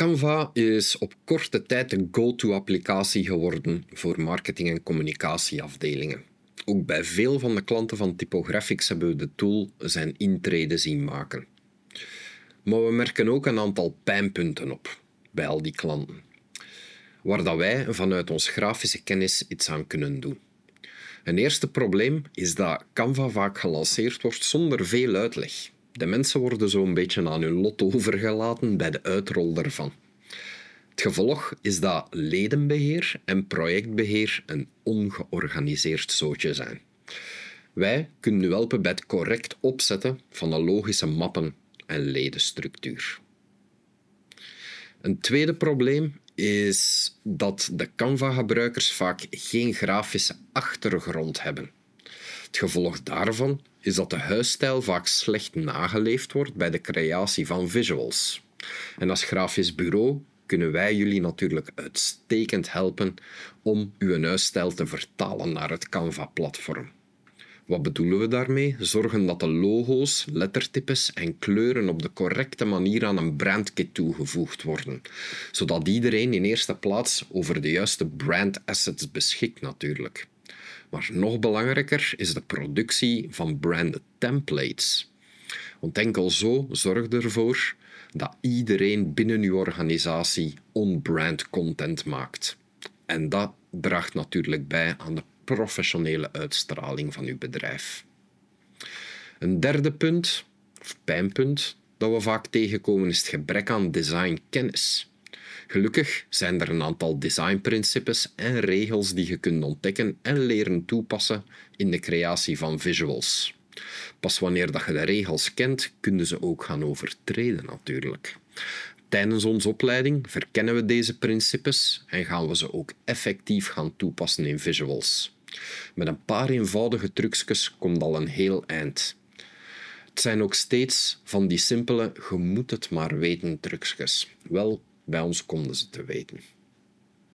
Canva is op korte tijd een go-to-applicatie geworden voor marketing- en communicatieafdelingen. Ook bij veel van de klanten van Typographics hebben we de tool zijn intrede zien maken. Maar we merken ook een aantal pijnpunten op bij al die klanten, waar dat wij vanuit onze grafische kennis iets aan kunnen doen. Een eerste probleem is dat Canva vaak gelanceerd wordt zonder veel uitleg. De mensen worden zo'n beetje aan hun lot overgelaten bij de uitrol daarvan. Het gevolg is dat ledenbeheer en projectbeheer een ongeorganiseerd zootje zijn. Wij kunnen nu helpen bij het correct opzetten van de logische mappen en ledenstructuur. Een tweede probleem is dat de Canva-gebruikers vaak geen grafische achtergrond hebben. Het gevolg daarvan is dat de huisstijl vaak slecht nageleefd wordt bij de creatie van visuals. En als grafisch bureau kunnen wij jullie natuurlijk uitstekend helpen om uw huisstijl te vertalen naar het Canva-platform. Wat bedoelen we daarmee? Zorgen dat de logo's, lettertypes en kleuren op de correcte manier aan een brandkit toegevoegd worden, zodat iedereen in eerste plaats over de juiste brandassets beschikt natuurlijk. Maar nog belangrijker is de productie van brand templates. Want enkel zo zorg ervoor dat iedereen binnen uw organisatie onbrand content maakt. En dat draagt natuurlijk bij aan de professionele uitstraling van uw bedrijf. Een derde punt, of pijnpunt, dat we vaak tegenkomen is het gebrek aan designkennis. Gelukkig zijn er een aantal designprincipes en regels die je kunt ontdekken en leren toepassen in de creatie van visuals. Pas wanneer dat je de regels kent, kunnen ze ook gaan overtreden natuurlijk. Tijdens onze opleiding verkennen we deze principes en gaan we ze ook effectief gaan toepassen in visuals. Met een paar eenvoudige trucjes komt al een heel eind. Het zijn ook steeds van die simpele je moet het maar weten trucjes. Wel, bij ons konden ze te weten.